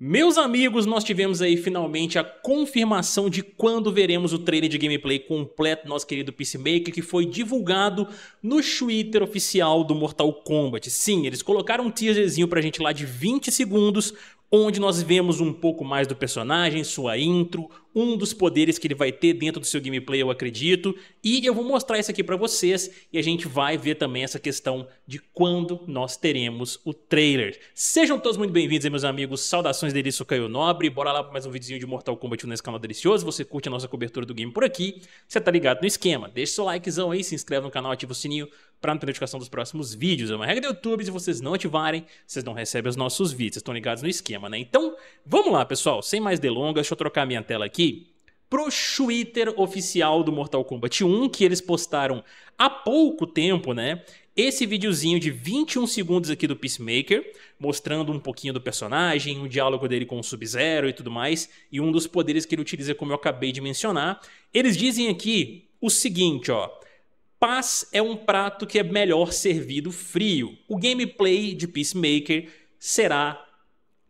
Meus amigos, nós tivemos aí finalmente a confirmação de quando veremos o trailer de gameplay completo do nosso querido Peacemaker, que foi divulgado no Twitter oficial do Mortal Kombat. Sim, eles colocaram um teaserzinho pra gente lá de 20 segundos, onde nós vemos um pouco mais do personagem, sua intro, um dos poderes que ele vai ter dentro do seu gameplay, eu acredito. E eu vou mostrar isso aqui para vocês e a gente vai ver também essa questão de quando nós teremos o trailer. Sejam todos muito bem-vindos, meus amigos. Saudações delício Caio Nobre. Bora lá para mais um videozinho de Mortal Kombat nesse canal delicioso. Você curte a nossa cobertura do game por aqui, você tá ligado no esquema. Deixa seu likezão aí, se inscreve no canal, ativa o sininho para não ter notificação dos próximos vídeos. É uma regra do YouTube, se vocês não ativarem, vocês não recebem os nossos vídeos. Vocês estão ligados no esquema, né? Então, vamos lá, pessoal. Sem mais delongas, deixa eu trocar minha tela aqui aqui pro Twitter oficial do Mortal Kombat 1, que eles postaram há pouco tempo, né? Esse videozinho de 21 segundos aqui do Peacemaker, mostrando um pouquinho do personagem, o diálogo dele com o Sub-Zero e tudo mais, e um dos poderes que ele utiliza, como eu acabei de mencionar. Eles dizem aqui o seguinte, ó. Paz é um prato que é melhor servido frio. O gameplay de Peacemaker será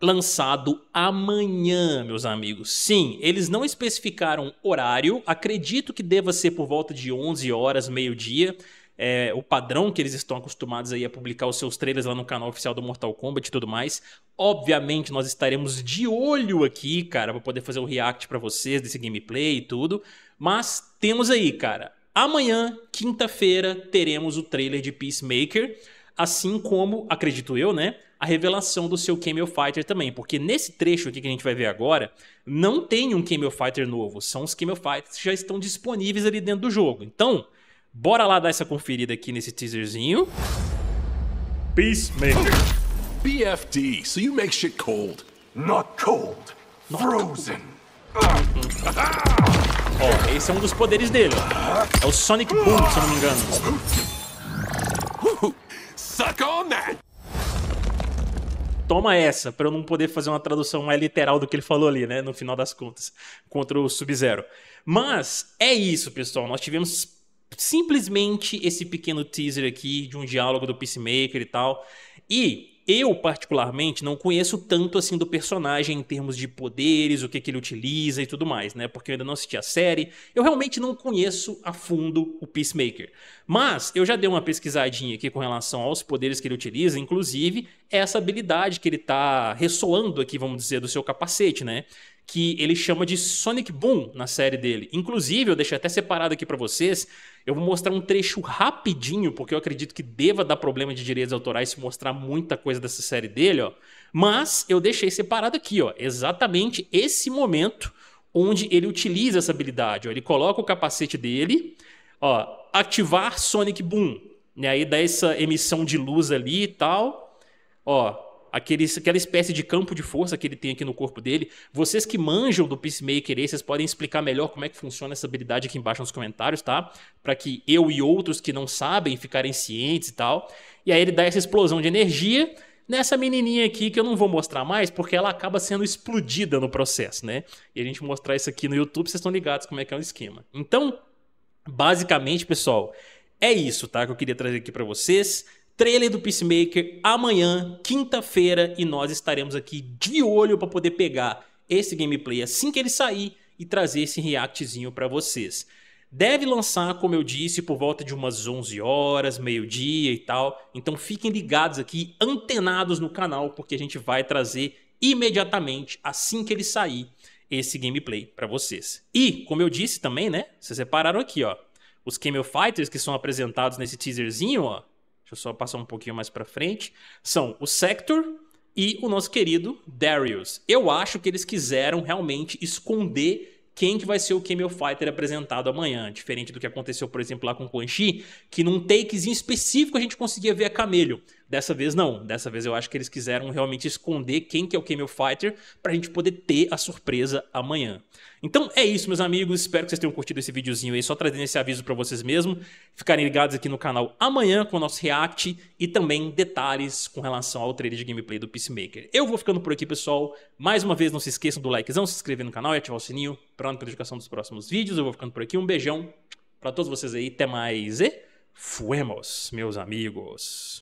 lançado amanhã, meus amigos. Sim, eles não especificaram horário, acredito que deva ser por volta de 11 horas, meio-dia. É, o padrão que eles estão acostumados aí a publicar os seus trailers lá no canal oficial do Mortal Kombat e tudo mais. Obviamente, nós estaremos de olho aqui, cara, para poder fazer o react para vocês desse gameplay e tudo. Mas temos aí, cara. Amanhã, quinta-feira, teremos o trailer de Peacemaker, assim como, acredito eu, né? a revelação do seu Camel Fighter também, porque nesse trecho aqui que a gente vai ver agora, não tem um Camel Fighter novo, são os Camel Fighters que já estão disponíveis ali dentro do jogo. Então, bora lá dar essa conferida aqui nesse teaserzinho. Peacemaker. BFD, so you make shit cold. Not cold, frozen. Ó, esse é um dos poderes dele. É o Sonic Boom, se eu não me engano. Suck on that! toma essa, para eu não poder fazer uma tradução mais literal do que ele falou ali, né? No final das contas, contra o Sub-Zero. Mas é isso, pessoal. Nós tivemos simplesmente esse pequeno teaser aqui de um diálogo do Peacemaker e tal. E eu, particularmente, não conheço tanto assim do personagem em termos de poderes, o que, que ele utiliza e tudo mais, né? Porque eu ainda não assisti a série. Eu realmente não conheço a fundo o Peacemaker. Mas eu já dei uma pesquisadinha aqui com relação aos poderes que ele utiliza. Inclusive, essa habilidade que ele tá ressoando aqui, vamos dizer, do seu capacete, né? Que ele chama de Sonic Boom na série dele. Inclusive, eu deixei até separado aqui para vocês, eu vou mostrar um trecho rapidinho, porque eu acredito que deva dar problema de direitos autorais se mostrar muita coisa dessa série dele, ó. Mas eu deixei separado aqui, ó, exatamente esse momento onde ele utiliza essa habilidade. Ó. Ele coloca o capacete dele, ó, ativar Sonic Boom, né? Aí dá essa emissão de luz ali e tal ó, aquele, aquela espécie de campo de força que ele tem aqui no corpo dele. Vocês que manjam do Peacemaker aí, vocês podem explicar melhor como é que funciona essa habilidade aqui embaixo nos comentários, tá? Para que eu e outros que não sabem ficarem cientes e tal. E aí ele dá essa explosão de energia nessa menininha aqui que eu não vou mostrar mais porque ela acaba sendo explodida no processo, né? E a gente mostrar isso aqui no YouTube, vocês estão ligados como é que é o esquema. Então, basicamente, pessoal, é isso, tá? Que eu queria trazer aqui para vocês trailer do Peacemaker amanhã, quinta-feira, e nós estaremos aqui de olho para poder pegar esse gameplay assim que ele sair e trazer esse reactzinho para vocês. Deve lançar, como eu disse, por volta de umas 11 horas, meio-dia e tal. Então fiquem ligados aqui, antenados no canal, porque a gente vai trazer imediatamente, assim que ele sair, esse gameplay para vocês. E, como eu disse também, né? Vocês separaram aqui, ó. Os Camel Fighters que são apresentados nesse teaserzinho, ó deixa eu só passar um pouquinho mais para frente, são o Sector e o nosso querido Darius. Eu acho que eles quiseram realmente esconder quem que vai ser o Camel Fighter apresentado amanhã, diferente do que aconteceu, por exemplo, lá com o Quan Chi, que num takezinho específico a gente conseguia ver a Camelho. Dessa vez não. Dessa vez eu acho que eles quiseram realmente esconder quem que é o Camel Fighter pra gente poder ter a surpresa amanhã. Então é isso, meus amigos. Espero que vocês tenham curtido esse videozinho aí, só trazendo esse aviso para vocês mesmo. Ficarem ligados aqui no canal amanhã com o nosso react e também detalhes com relação ao trailer de gameplay do Peacemaker. Eu vou ficando por aqui, pessoal. Mais uma vez, não se esqueçam do likezão, se inscrever no canal e ativar o sininho para não perder notificação dos próximos vídeos. Eu vou ficando por aqui. Um beijão para todos vocês aí. Até mais e fuemos, meus amigos.